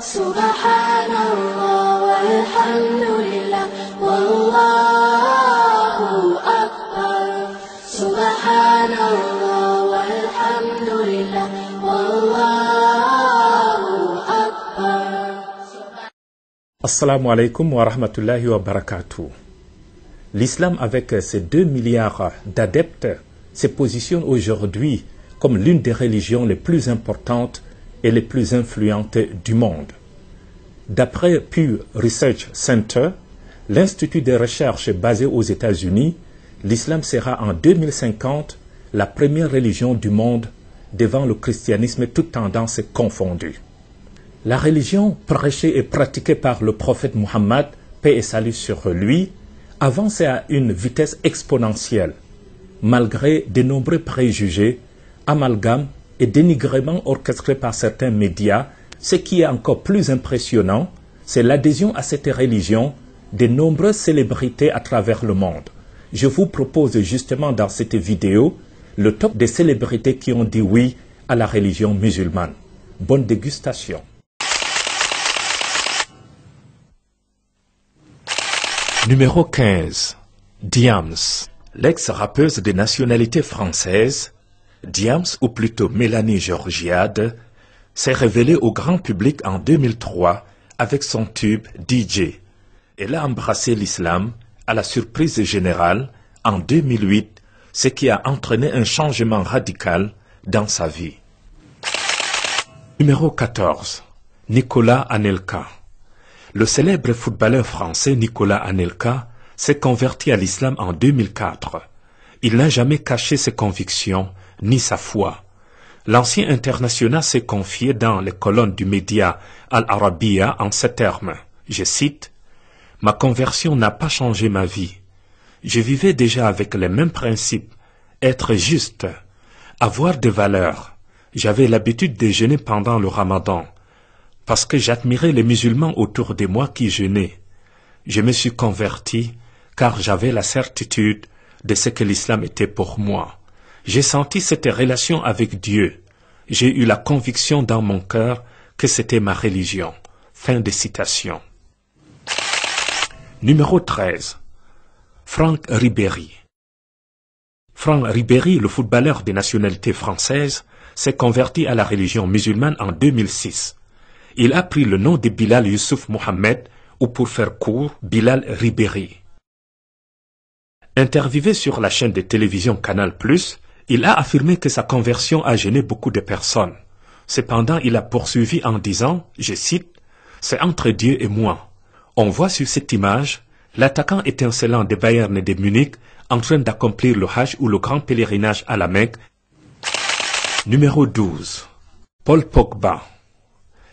سبحان الله والحمد لله والله أكبر سبحان الله والحمد لله والله Assalamu السلام wa rahmatullahi wa barakatuh. L'islam avec ses 2 milliards d'adeptes se positionne aujourd'hui comme l'une des religions les plus importantes et les plus influentes du monde. D'après Pew Research Center, l'institut de recherche basé aux États-Unis, l'islam sera en 2050 la première religion du monde devant le christianisme toutes tendances confondues. La religion prêchée et pratiquée par le prophète Muhammad, paix et salut sur lui, avance à une vitesse exponentielle, malgré de nombreux préjugés, amalgames et dénigrément orchestré par certains médias, ce qui est encore plus impressionnant, c'est l'adhésion à cette religion de nombreuses célébrités à travers le monde. Je vous propose justement dans cette vidéo le top des célébrités qui ont dit oui à la religion musulmane. Bonne dégustation. Numéro 15. Diams. L'ex-rappeuse de nationalité française Diams, ou plutôt Mélanie Georgiade, s'est révélée au grand public en 2003 avec son tube DJ. Elle a embrassé l'islam à la surprise générale en 2008, ce qui a entraîné un changement radical dans sa vie. Numéro 14. Nicolas Anelka. Le célèbre footballeur français Nicolas Anelka s'est converti à l'islam en 2004. Il n'a jamais caché ses convictions ni sa foi. L'ancien international s'est confié dans les colonnes du média Al-Arabiya en ces termes. Je cite Ma conversion n'a pas changé ma vie. Je vivais déjà avec les mêmes principes, être juste, avoir des valeurs. J'avais l'habitude de jeûner pendant le ramadan, parce que j'admirais les musulmans autour de moi qui jeûnaient. Je me suis converti car j'avais la certitude de ce que l'islam était pour moi. J'ai senti cette relation avec Dieu. J'ai eu la conviction dans mon cœur que c'était ma religion. Fin de citation. Numéro 13. Franck Ribéry. Franck Ribéry, le footballeur des nationalités françaises, s'est converti à la religion musulmane en 2006. Il a pris le nom de Bilal Youssouf Mohamed, ou pour faire court, Bilal Ribéry. Interviewé sur la chaîne de télévision Canal+, il a affirmé que sa conversion a gêné beaucoup de personnes. Cependant, il a poursuivi en disant, je cite, C'est entre Dieu et moi. On voit sur cette image l'attaquant étincelant de Bayern et de Munich en train d'accomplir le Hajj ou le grand pèlerinage à la Mecque. Numéro 12. Paul Pogba.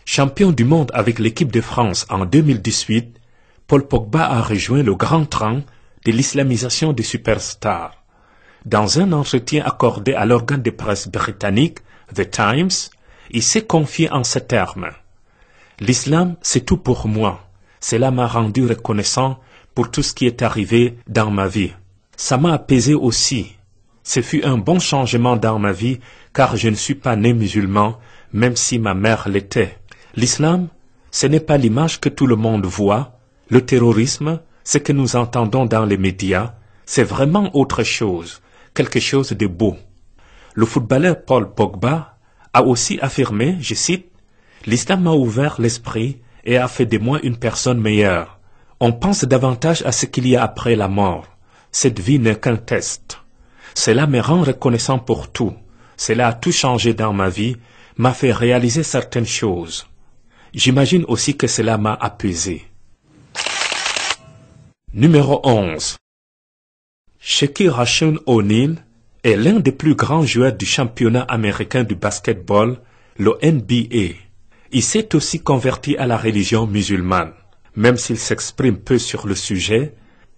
Champion du monde avec l'équipe de France en 2018, Paul Pogba a rejoint le grand train de l'islamisation des superstars. Dans un entretien accordé à l'organe de presse britannique The Times, il s'est confié en ces termes. L'islam, c'est tout pour moi. Cela m'a rendu reconnaissant pour tout ce qui est arrivé dans ma vie. Ça m'a apaisé aussi. Ce fut un bon changement dans ma vie car je ne suis pas né musulman, même si ma mère l'était. L'islam, ce n'est pas l'image que tout le monde voit, le terrorisme, ce que nous entendons dans les médias, c'est vraiment autre chose quelque chose de beau. Le footballeur Paul Pogba a aussi affirmé, je cite, L'islam m'a ouvert l'esprit et a fait de moi une personne meilleure. On pense davantage à ce qu'il y a après la mort. Cette vie n'est qu'un test. Cela me rend reconnaissant pour tout. Cela a tout changé dans ma vie, m'a fait réaliser certaines choses. J'imagine aussi que cela m'a apaisé. Numéro 11. Shaky Rashun O'Neal est l'un des plus grands joueurs du championnat américain du basketball, le NBA. Il s'est aussi converti à la religion musulmane. Même s'il s'exprime peu sur le sujet,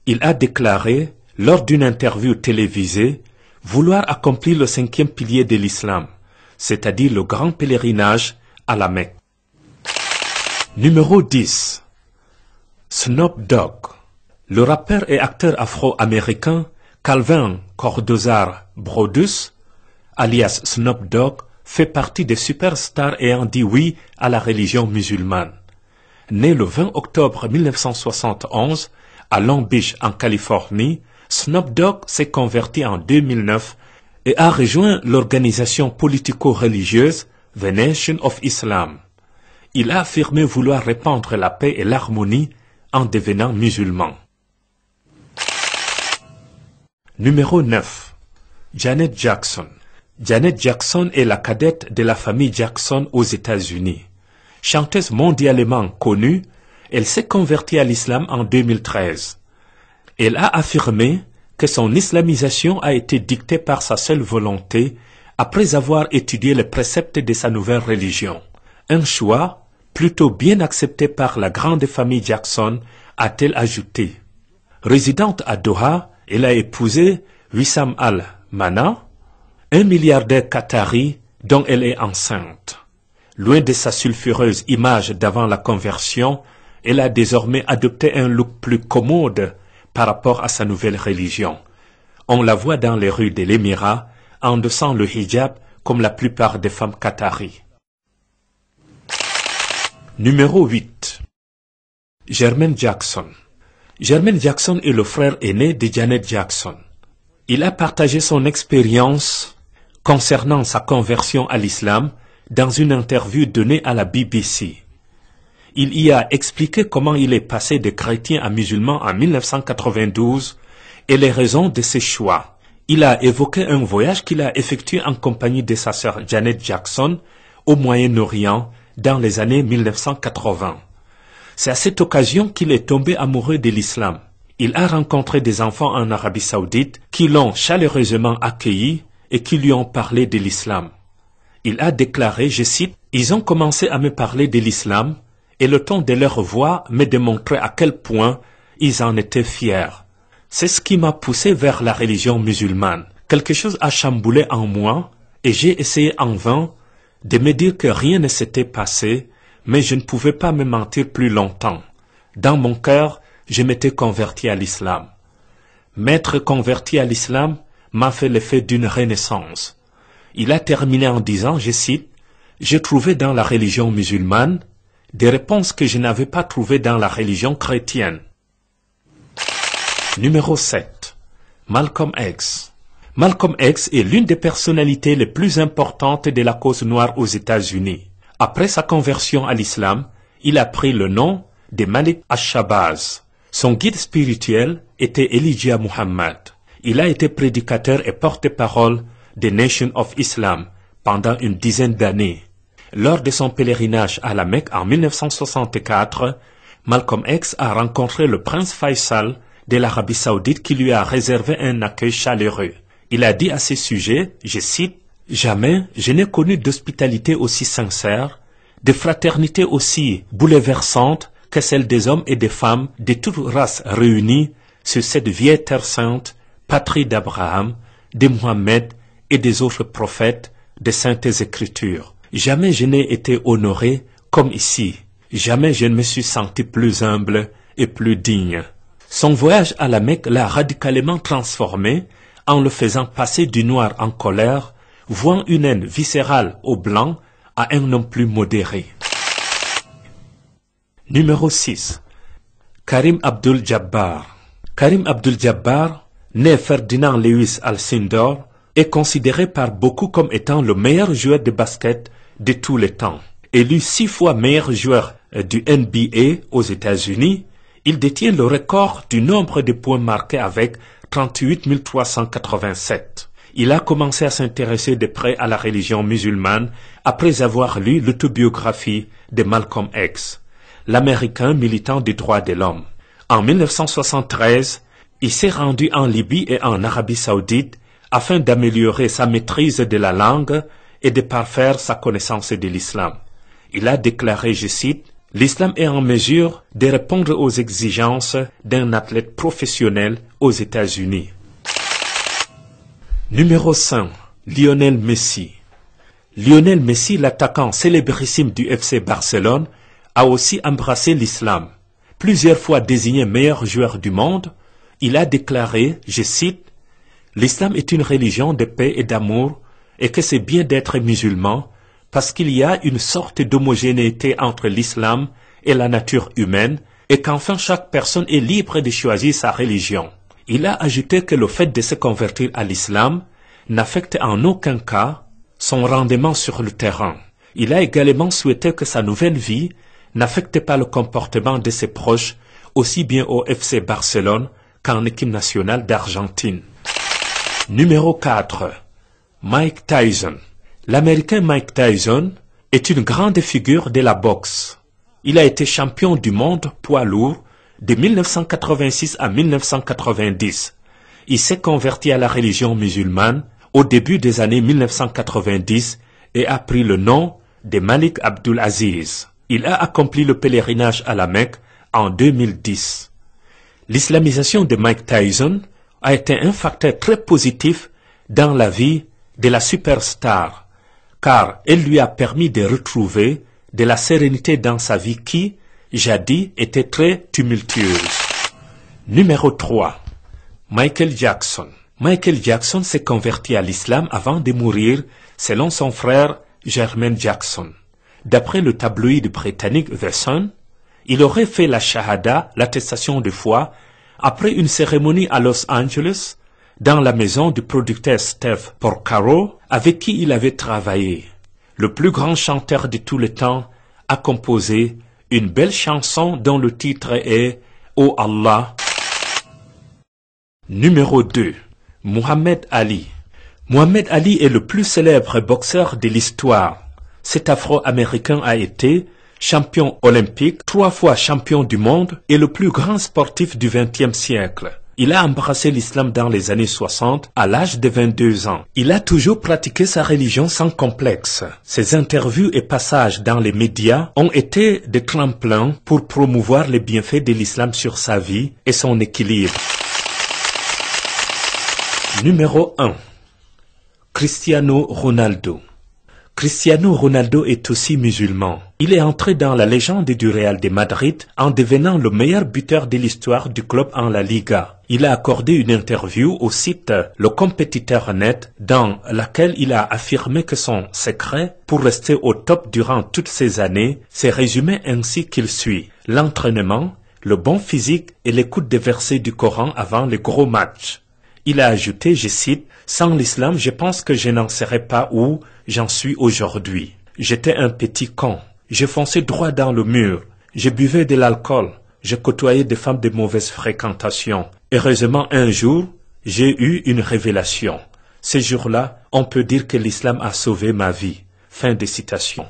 il a déclaré, lors d'une interview télévisée, vouloir accomplir le cinquième pilier de l'islam, c'est-à-dire le grand pèlerinage à la Mecque. Numéro 10 Snoop Dogg le rappeur et acteur afro-américain Calvin Cordozar Brodus, alias Snoop Dogg, fait partie des superstars ayant dit oui à la religion musulmane. Né le 20 octobre 1971 à Long Beach en Californie, Snoop Dogg s'est converti en 2009 et a rejoint l'organisation politico-religieuse The Nation of Islam. Il a affirmé vouloir répandre la paix et l'harmonie en devenant musulman. Numéro 9. Janet Jackson. Janet Jackson est la cadette de la famille Jackson aux États-Unis. Chanteuse mondialement connue, elle s'est convertie à l'islam en 2013. Elle a affirmé que son islamisation a été dictée par sa seule volonté après avoir étudié les préceptes de sa nouvelle religion. Un choix plutôt bien accepté par la grande famille Jackson, a-t-elle ajouté. Résidente à Doha, elle a épousé Wissam al-Mana, un milliardaire qatari dont elle est enceinte. Loin de sa sulfureuse image d'avant la conversion, elle a désormais adopté un look plus commode par rapport à sa nouvelle religion. On la voit dans les rues de l'Émirat, endossant le hijab comme la plupart des femmes qataries. Numéro 8 Germaine Jackson Germaine Jackson est le frère aîné de Janet Jackson. Il a partagé son expérience concernant sa conversion à l'islam dans une interview donnée à la BBC. Il y a expliqué comment il est passé de chrétien à musulman en 1992 et les raisons de ses choix. Il a évoqué un voyage qu'il a effectué en compagnie de sa sœur Janet Jackson au Moyen-Orient dans les années 1980. C'est à cette occasion qu'il est tombé amoureux de l'islam. Il a rencontré des enfants en Arabie saoudite qui l'ont chaleureusement accueilli et qui lui ont parlé de l'islam. Il a déclaré, je cite, Ils ont commencé à me parler de l'islam et le ton de leur voix me démontré à quel point ils en étaient fiers. C'est ce qui m'a poussé vers la religion musulmane. Quelque chose a chamboulé en moi et j'ai essayé en vain de me dire que rien ne s'était passé mais je ne pouvais pas me mentir plus longtemps. Dans mon cœur, je m'étais converti à l'islam. M'être converti à l'islam m'a fait l'effet d'une renaissance. Il a terminé en disant, je cite, J'ai trouvé dans la religion musulmane des réponses que je n'avais pas trouvées dans la religion chrétienne. Numéro 7. Malcolm X. Malcolm X est l'une des personnalités les plus importantes de la cause noire aux États-Unis. Après sa conversion à l'islam, il a pris le nom de Malik Ashabaz. Son guide spirituel était Elijah Muhammad. Il a été prédicateur et porte-parole des Nations of Islam pendant une dizaine d'années. Lors de son pèlerinage à la Mecque en 1964, Malcolm X a rencontré le prince Faisal de l'Arabie saoudite qui lui a réservé un accueil chaleureux. Il a dit à ce sujet, je cite, Jamais je n'ai connu d'hospitalité aussi sincère, de fraternité aussi bouleversante que celle des hommes et des femmes de toutes races réunies sur cette vieille terre sainte, patrie d'Abraham, de Mohammed et des autres prophètes des saintes écritures. Jamais je n'ai été honoré comme ici. Jamais je ne me suis senti plus humble et plus digne. Son voyage à la Mecque l'a radicalement transformé en le faisant passer du noir en colère Voint une haine viscérale au blanc à un nom plus modéré. Numéro 6. Karim Abdul Jabbar. Karim Abdul Jabbar, né Ferdinand Lewis Alcindor, est considéré par beaucoup comme étant le meilleur joueur de basket de tous les temps. Élu six fois meilleur joueur euh, du NBA aux États-Unis, il détient le record du nombre de points marqués avec 38 387 il a commencé à s'intéresser de près à la religion musulmane après avoir lu l'autobiographie de Malcolm X, l'Américain militant des droits de l'homme. En 1973, il s'est rendu en Libye et en Arabie saoudite afin d'améliorer sa maîtrise de la langue et de parfaire sa connaissance de l'islam. Il a déclaré, je cite, L'islam est en mesure de répondre aux exigences d'un athlète professionnel aux États-Unis. Numéro 5, Lionel Messi. Lionel Messi, l'attaquant célébrissime du FC Barcelone, a aussi embrassé l'islam. Plusieurs fois désigné meilleur joueur du monde, il a déclaré, je cite, L'islam est une religion de paix et d'amour et que c'est bien d'être musulman parce qu'il y a une sorte d'homogénéité entre l'islam et la nature humaine et qu'enfin chaque personne est libre de choisir sa religion. Il a ajouté que le fait de se convertir à l'islam n'affecte en aucun cas son rendement sur le terrain. Il a également souhaité que sa nouvelle vie n'affecte pas le comportement de ses proches, aussi bien au FC Barcelone qu'en équipe nationale d'Argentine. Numéro 4. Mike Tyson. L'Américain Mike Tyson est une grande figure de la boxe. Il a été champion du monde poids lourd de 1986 à 1990. Il s'est converti à la religion musulmane au début des années 1990 et a pris le nom de Malik Abdul Aziz. Il a accompli le pèlerinage à la Mecque en 2010. L'islamisation de Mike Tyson a été un facteur très positif dans la vie de la superstar, car elle lui a permis de retrouver de la sérénité dans sa vie qui, jadis était très tumultueuse. Numéro 3. Michael Jackson. Michael Jackson s'est converti à l'islam avant de mourir, selon son frère Jermaine Jackson. D'après le tabloïd britannique The Sun, il aurait fait la shahada, l'attestation de foi, après une cérémonie à Los Angeles, dans la maison du producteur Steve Porcaro, avec qui il avait travaillé. Le plus grand chanteur de tous les temps a composé une belle chanson dont le titre est oh Allah. Numéro 2. Muhammad Ali. Mohamed Ali est le plus célèbre boxeur de l'histoire. Cet Afro-Américain a été champion olympique, trois fois champion du monde et le plus grand sportif du XXe siècle. Il a embrassé l'islam dans les années 60 à l'âge de 22 ans. Il a toujours pratiqué sa religion sans complexe. Ses interviews et passages dans les médias ont été des tremplins pour promouvoir les bienfaits de l'islam sur sa vie et son équilibre. Numéro 1 Cristiano Ronaldo Cristiano Ronaldo est aussi musulman. Il est entré dans la légende du Real de Madrid en devenant le meilleur buteur de l'histoire du club en la Liga. Il a accordé une interview au site Le Compétiteur Net dans laquelle il a affirmé que son secret pour rester au top durant toutes ces années s'est résumé ainsi qu'il suit. L'entraînement, le bon physique et l'écoute des versets du Coran avant les gros matchs. Il a ajouté, je cite, Sans l'islam, je pense que je n'en serais pas où j'en suis aujourd'hui. J'étais un petit con. Je fonçais droit dans le mur. Je buvais de l'alcool. Je côtoyais des femmes de mauvaise fréquentation. Heureusement, un jour, j'ai eu une révélation. Ces jours-là, on peut dire que l'islam a sauvé ma vie. Fin de citation.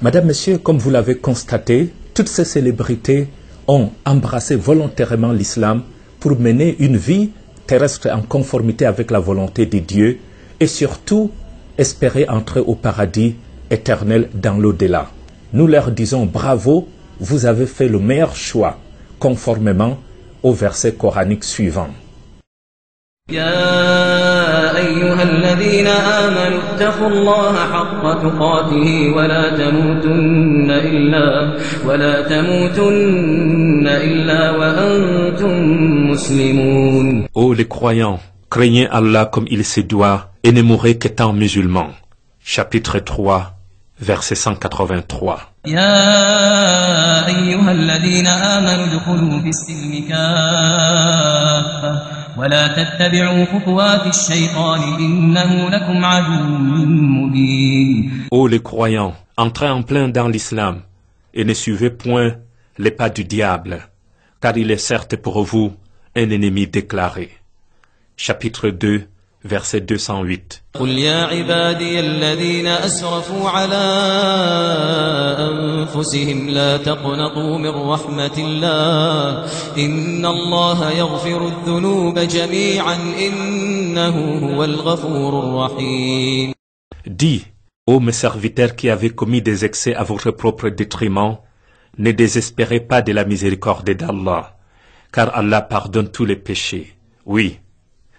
Madame, Monsieur, comme vous l'avez constaté, toutes ces célébrités ont embrassé volontairement l'islam pour mener une vie terrestre en conformité avec la volonté de Dieu et surtout espérer entrer au paradis éternel dans l'au-delà. Nous leur disons bravo, vous avez fait le meilleur choix conformément au verset coranique suivant. يا أيها الذين آمنوا اتقوا الله حق تقاته ولا تموتن إلا ولا تموتن إلا وأنتم مسلمون. Ô les croyants, craignez Allah comme il se doit et ne mourrez qu'étant musulmans. Chapitre 3 verset 183. يا أيها الذين آمنوا ادخلوا في السلم كافة Oh Ô les croyants, entrez en plein dans l'islam et ne suivez point les pas du diable, car il est certes pour vous un ennemi déclaré. Chapitre 2 verset 208. Dis, ô mes serviteurs qui avez commis des excès à votre propre détriment, ne désespérez pas de la miséricorde d'Allah, car Allah pardonne tous les péchés. Oui,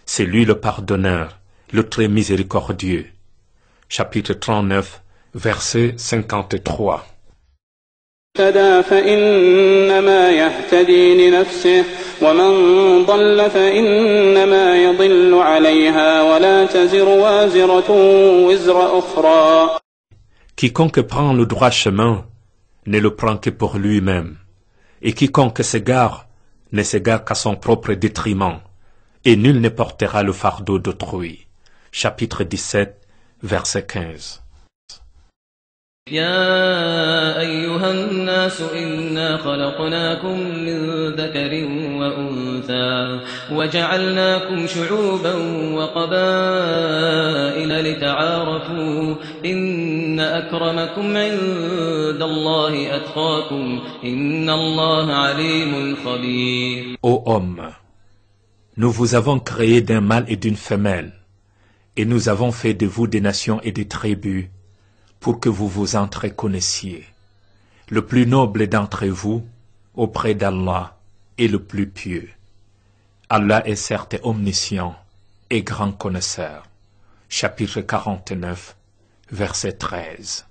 c'est lui le pardonneur, le très miséricordieux. Chapitre 39, verset 53. Quiconque prend le droit chemin ne le prend que pour lui-même, et quiconque s'égare ne s'égare qu'à son propre détriment et nul ne portera le fardeau d'autrui. Chapitre 17, verset 15. Nous vous avons créé d'un mâle et d'une femelle, et nous avons fait de vous des nations et des tribus, pour que vous vous connaissiez. Le plus noble d'entre vous, auprès d'Allah, est le plus pieux. Allah est certes omniscient et grand connaisseur. Chapitre 49, verset 13.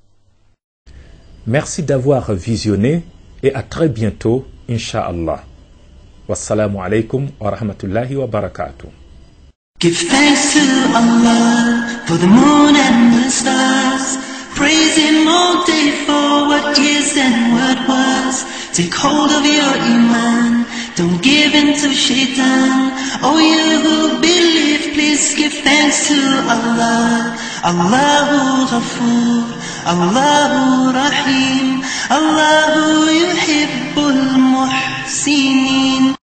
Merci d'avoir visionné et à très bientôt, Inch'Allah. والسلام عليكم ورحمة الله وبركاته Give thanks to Allah for the moon and the stars Praise Him all day for what is and what was Take hold of your iman, don't give in to shaitan Oh you who believe, please give thanks to Allah Allahu Ghafoor, Allahu Rahim Allahu Yuhibbul Muhsinin